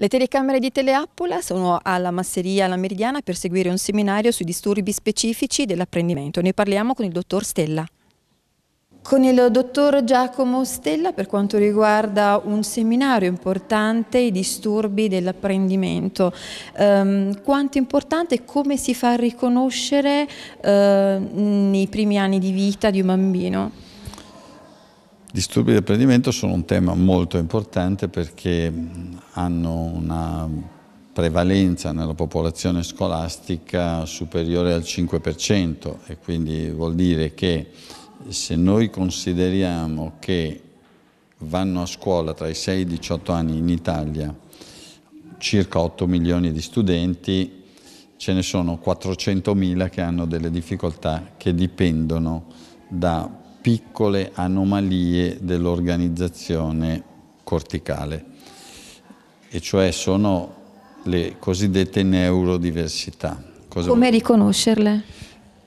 Le telecamere di Teleappola sono alla masseria alla Meridiana per seguire un seminario sui disturbi specifici dell'apprendimento. Ne parliamo con il dottor Stella. Con il dottor Giacomo Stella per quanto riguarda un seminario importante, i disturbi dell'apprendimento. Ehm, quanto è importante e come si fa a riconoscere eh, nei primi anni di vita di un bambino? disturbi di apprendimento sono un tema molto importante perché hanno una prevalenza nella popolazione scolastica superiore al 5% e quindi vuol dire che se noi consideriamo che vanno a scuola tra i 6 e i 18 anni in Italia circa 8 milioni di studenti, ce ne sono 400 mila che hanno delle difficoltà che dipendono da piccole anomalie dell'organizzazione corticale, e cioè sono le cosiddette neurodiversità. Cosa come vuoi? riconoscerle?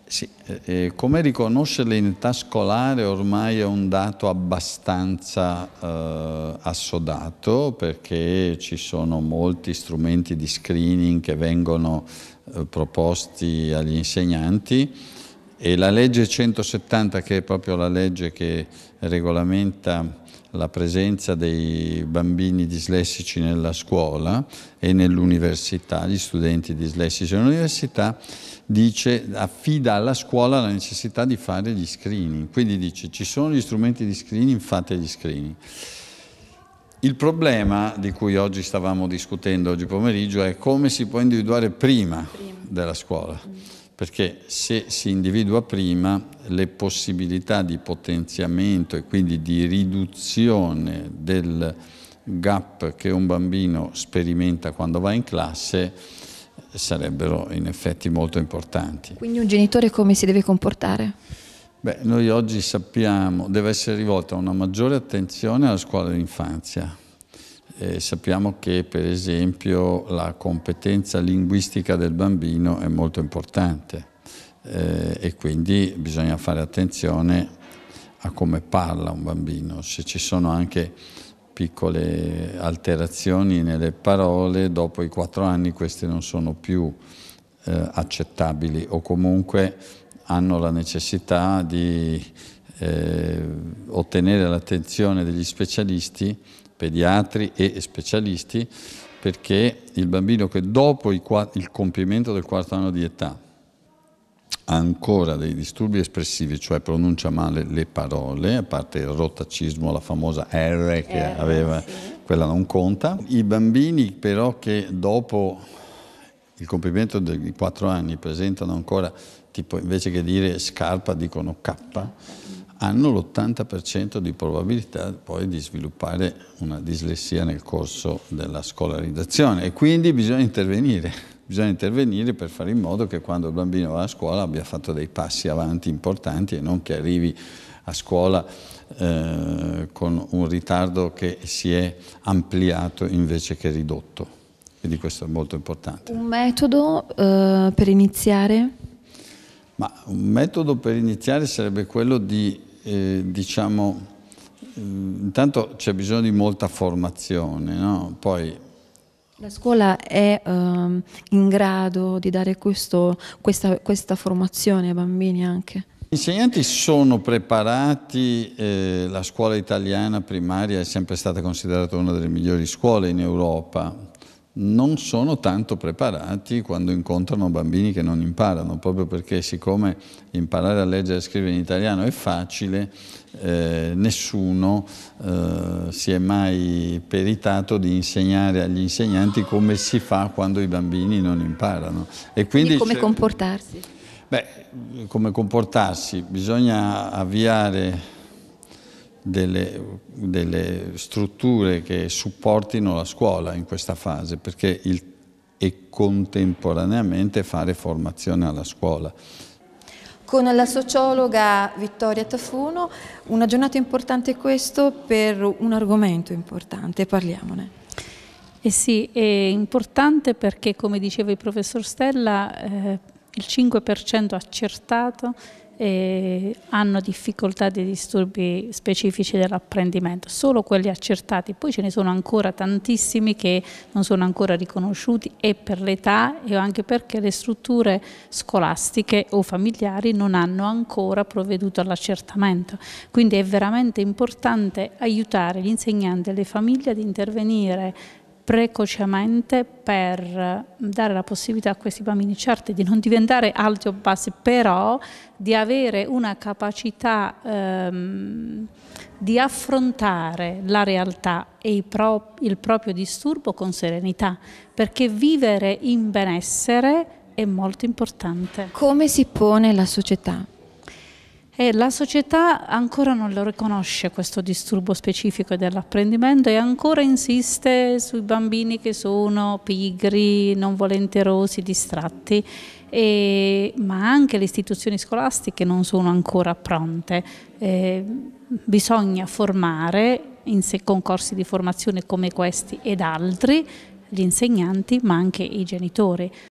Sì, eh, eh, come riconoscerle in età scolare ormai è un dato abbastanza eh, assodato perché ci sono molti strumenti di screening che vengono eh, proposti agli insegnanti e la legge 170, che è proprio la legge che regolamenta la presenza dei bambini dislessici nella scuola e nell'università, gli studenti dislessici nell'università, dice, affida alla scuola la necessità di fare gli screening. Quindi dice, ci sono gli strumenti di screening, fate gli screening. Il problema di cui oggi stavamo discutendo, oggi pomeriggio, è come si può individuare prima, prima. della scuola mm perché se si individua prima le possibilità di potenziamento e quindi di riduzione del gap che un bambino sperimenta quando va in classe sarebbero in effetti molto importanti. Quindi un genitore come si deve comportare? Beh, noi oggi sappiamo, deve essere rivolta una maggiore attenzione alla scuola dell'infanzia, eh, sappiamo che per esempio la competenza linguistica del bambino è molto importante eh, e quindi bisogna fare attenzione a come parla un bambino, se ci sono anche piccole alterazioni nelle parole, dopo i quattro anni queste non sono più eh, accettabili o comunque hanno la necessità di eh, ottenere l'attenzione degli specialisti pediatri e specialisti, perché il bambino che dopo il compimento del quarto anno di età ha ancora dei disturbi espressivi, cioè pronuncia male le parole, a parte il rotacismo, la famosa R che R, eh, aveva, sì. quella non conta. I bambini però che dopo il compimento dei quattro anni presentano ancora, tipo invece che dire scarpa dicono K, hanno l'80% di probabilità poi di sviluppare una dislessia nel corso della scolarizzazione e quindi bisogna intervenire, bisogna intervenire per fare in modo che quando il bambino va a scuola abbia fatto dei passi avanti importanti e non che arrivi a scuola eh, con un ritardo che si è ampliato invece che ridotto. Quindi questo è molto importante. Un metodo eh, per iniziare? Ma un metodo per iniziare sarebbe quello di eh, diciamo, eh, intanto c'è bisogno di molta formazione, no? Poi, la scuola è um, in grado di dare questo, questa, questa, formazione ai bambini anche? Gli insegnanti sono preparati, eh, la scuola italiana primaria è sempre stata considerata una delle migliori scuole in Europa, non sono tanto preparati quando incontrano bambini che non imparano, proprio perché siccome imparare a leggere e scrivere in italiano è facile, eh, nessuno eh, si è mai peritato di insegnare agli insegnanti come si fa quando i bambini non imparano. E quindi, quindi come comportarsi? Beh, come comportarsi? Bisogna avviare delle, delle, strutture che supportino la scuola in questa fase perché il, e contemporaneamente fare formazione alla scuola. Con la sociologa Vittoria Tafuno, una giornata importante questo per un argomento importante, parliamone. Eh sì, è importante perché come diceva il professor Stella eh, il 5% accertato eh, hanno difficoltà di disturbi specifici dell'apprendimento, solo quelli accertati, poi ce ne sono ancora tantissimi che non sono ancora riconosciuti e per l'età e anche perché le strutture scolastiche o familiari non hanno ancora provveduto all'accertamento. Quindi è veramente importante aiutare gli insegnanti e le famiglie ad intervenire precocemente per dare la possibilità a questi bambini, certo di non diventare alti o bassi, però di avere una capacità ehm, di affrontare la realtà e il, pro il proprio disturbo con serenità, perché vivere in benessere è molto importante. Come si pone la società e la società ancora non lo riconosce questo disturbo specifico dell'apprendimento e ancora insiste sui bambini che sono pigri, non volenterosi, distratti, e, ma anche le istituzioni scolastiche non sono ancora pronte. Eh, bisogna formare in sé, con corsi di formazione come questi ed altri gli insegnanti ma anche i genitori.